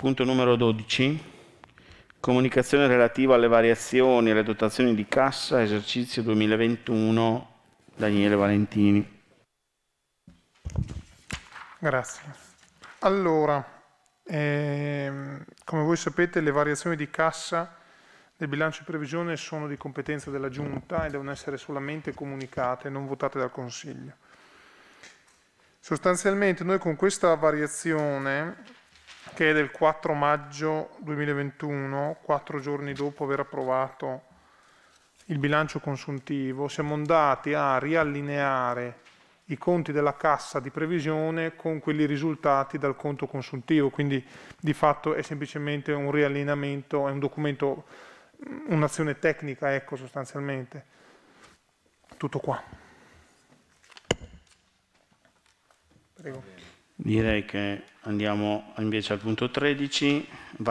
Punto numero 12. Comunicazione relativa alle variazioni e alle dotazioni di cassa esercizio 2021 Daniele Valentini. Grazie. Allora, ehm, come voi sapete le variazioni di cassa del bilancio di previsione sono di competenza della Giunta e devono essere solamente comunicate non votate dal Consiglio. Sostanzialmente noi con questa variazione che è del 4 maggio 2021, quattro giorni dopo aver approvato il bilancio consuntivo, siamo andati a riallineare i conti della cassa di previsione con quelli risultati dal conto consuntivo, quindi di fatto è semplicemente un riallineamento, è un documento, mm, un'azione tecnica, ecco sostanzialmente. Tutto qua. Prego. Direi che andiamo invece al punto 13.